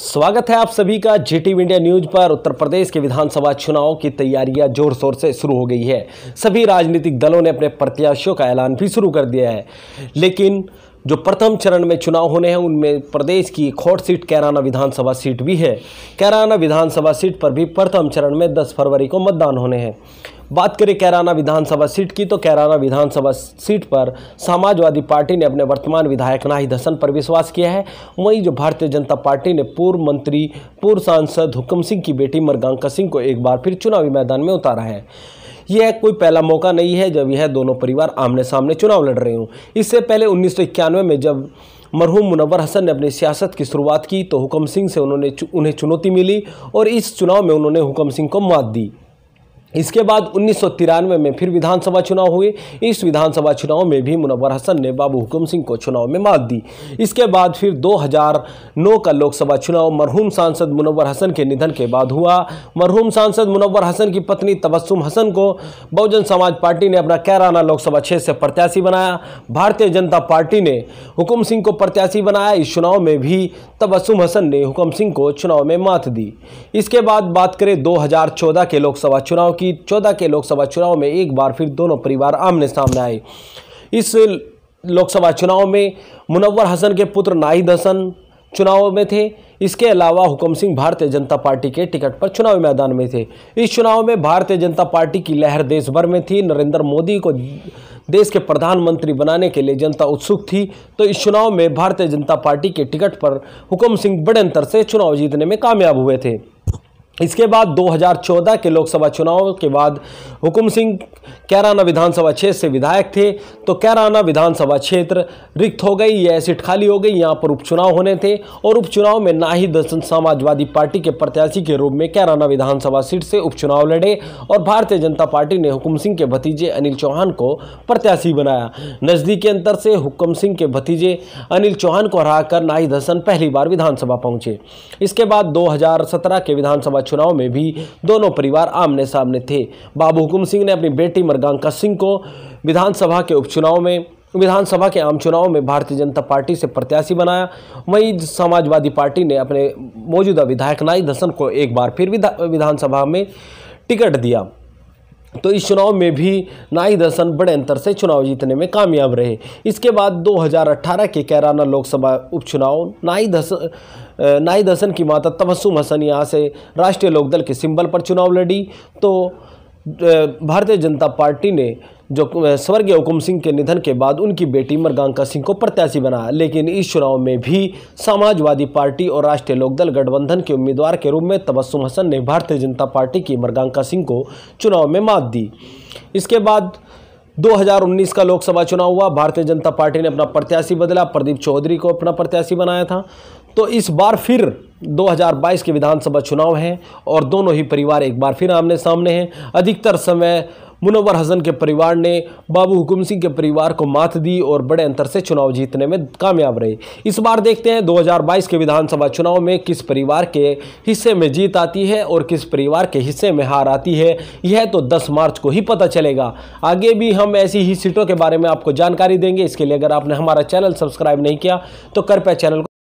स्वागत है आप सभी का जीटीवी इंडिया न्यूज पर उत्तर प्रदेश के विधानसभा चुनाव की तैयारियां जोर शोर से शुरू हो गई है सभी राजनीतिक दलों ने अपने प्रत्याशियों का ऐलान भी शुरू कर दिया है लेकिन जो प्रथम चरण में चुनाव होने हैं उनमें प्रदेश की खोट सीट कैराना विधानसभा सीट भी है कैराना विधानसभा सीट पर भी प्रथम चरण में दस फरवरी को मतदान होने हैं बात करें कैराना विधानसभा सीट की तो कैराना विधानसभा सीट पर समाजवादी पार्टी ने अपने वर्तमान विधायक नाहिद हसन पर विश्वास किया है वहीं जो भारतीय जनता पार्टी ने पूर्व मंत्री पूर्व सांसद हुक्म सिंह की बेटी मरगांका सिंह को एक बार फिर चुनावी मैदान में उतारा है यह कोई पहला मौका नहीं है जब यह दोनों परिवार आमने सामने चुनाव लड़ रहे हों इससे पहले उन्नीस में जब मरहूम मुनवर हसन ने अपनी सियासत की शुरुआत की तो हुक्म सिंह से उन्होंने उन्हें चुनौती मिली और इस चुनाव में उन्होंने हुक्म सिंह को मात दी इसके बाद उन्नीस में फिर विधानसभा चुनाव हुए इस विधानसभा चुनाव में भी मुनवर हसन ने बाबू हुकुम सिंह को चुनाव में मात दी इसके बाद फिर 2009 का लोकसभा चुनाव मरहूम सांसद मुनवर हसन के निधन के बाद हुआ मरहूम सांसद मुनवर हसन की पत्नी तबस्सुम हसन को बहुजन समाज पार्टी ने अपना कैराना लोकसभा क्षेत्र से प्रत्याशी बनाया भारतीय जनता पार्टी ने हुकुम सिंह को प्रत्याशी बनाया इस चुनाव में भी तबस्सुम हसन ने हुकुम सिंह को चुनाव में मात दी इसके बाद बात करें दो के लोकसभा चुनाव जबकि चौदह के लोकसभा चुनाव में एक बार फिर दोनों परिवार आमने सामने आए इस लोकसभा चुनाव में मुनवर हसन के पुत्र नाहिद हसन चुनाव में थे इसके अलावा हुकम सिंह भारतीय जनता पार्टी के टिकट पर चुनावी मैदान में थे इस चुनाव में भारतीय जनता पार्टी की लहर देश भर में थी नरेंद्र मोदी को देश के प्रधानमंत्री बनाने के लिए जनता उत्सुक थी तो इस चुनाव में भारतीय जनता पार्टी के टिकट पर हुकम सिंह बड़े अंतर से चुनाव जीतने में कामयाब हुए थे इसके बाद 2014 के लोकसभा चुनाव के बाद हुकुम सिंह कैराना विधानसभा क्षेत्र से विधायक थे तो कैराना विधानसभा क्षेत्र रिक्त हो गई यह सीट खाली हो गई यहाँ पर उपचुनाव होने थे और उपचुनाव में ना ही दर्शन समाजवादी पार्टी के प्रत्याशी के रूप में कैराना विधानसभा सीट से उपचुनाव लड़े और भारतीय जनता पार्टी ने हुकुम सिंह के भतीजे अनिल चौहान को प्रत्याशी बनाया नज़दीकी अंतर से हुक्म सिंह के भतीजे अनिल चौहान को हराकर कर हसन पहली बार विधानसभा पहुँचे इसके बाद दो के विधानसभा चुनाव में भी दोनों परिवार आमने सामने थे बाबू हुकुम सिंह ने अपनी बेटी मरगांका सिंह को विधानसभा के उपचुनाव में विधानसभा के आम चुनाव में भारतीय जनता पार्टी से प्रत्याशी बनाया वहीं समाजवादी पार्टी ने अपने मौजूदा विधायक नाई धसन को एक बार फिर विधानसभा में टिकट दिया तो इस चुनाव में भी नाई दर्शन बड़े अंतर से चुनाव जीतने में कामयाब रहे इसके बाद 2018 के कैराना लोकसभा उपचुनाव नाई दर्शन नाहिद हसन की माता तबस्सुम हसन यहाँ से राष्ट्रीय लोकदल के सिंबल पर चुनाव लड़ी तो भारतीय जनता पार्टी ने जो स्वर्गीय हुकुम सिंह के निधन के बाद उनकी बेटी मृगांका सिंह को प्रत्याशी बनाया लेकिन इस चुनाव में भी समाजवादी पार्टी और राष्ट्रीय लोकदल गठबंधन के उम्मीदवार के रूप में तबस्सुम हसन ने भारतीय जनता पार्टी की मृगांका सिंह को चुनाव में मात दी इसके बाद 2019 का लोकसभा चुनाव हुआ भारतीय जनता पार्टी ने अपना प्रत्याशी बदला प्रदीप चौधरी को अपना प्रत्याशी बनाया था तो इस बार फिर 2022 के विधानसभा चुनाव हैं और दोनों ही परिवार एक बार फिर आमने सामने हैं अधिकतर समय मुनवर हसन के परिवार ने बाबू हुकुम सिंह के परिवार को मात दी और बड़े अंतर से चुनाव जीतने में कामयाब रहे इस बार देखते हैं 2022 के विधानसभा चुनाव में किस परिवार के हिस्से में जीत आती है और किस परिवार के हिस्से में हार आती है यह तो 10 मार्च को ही पता चलेगा आगे भी हम ऐसी ही सीटों के बारे में आपको जानकारी देंगे इसके लिए अगर आपने हमारा चैनल सब्सक्राइब नहीं किया तो कृपया चैनल को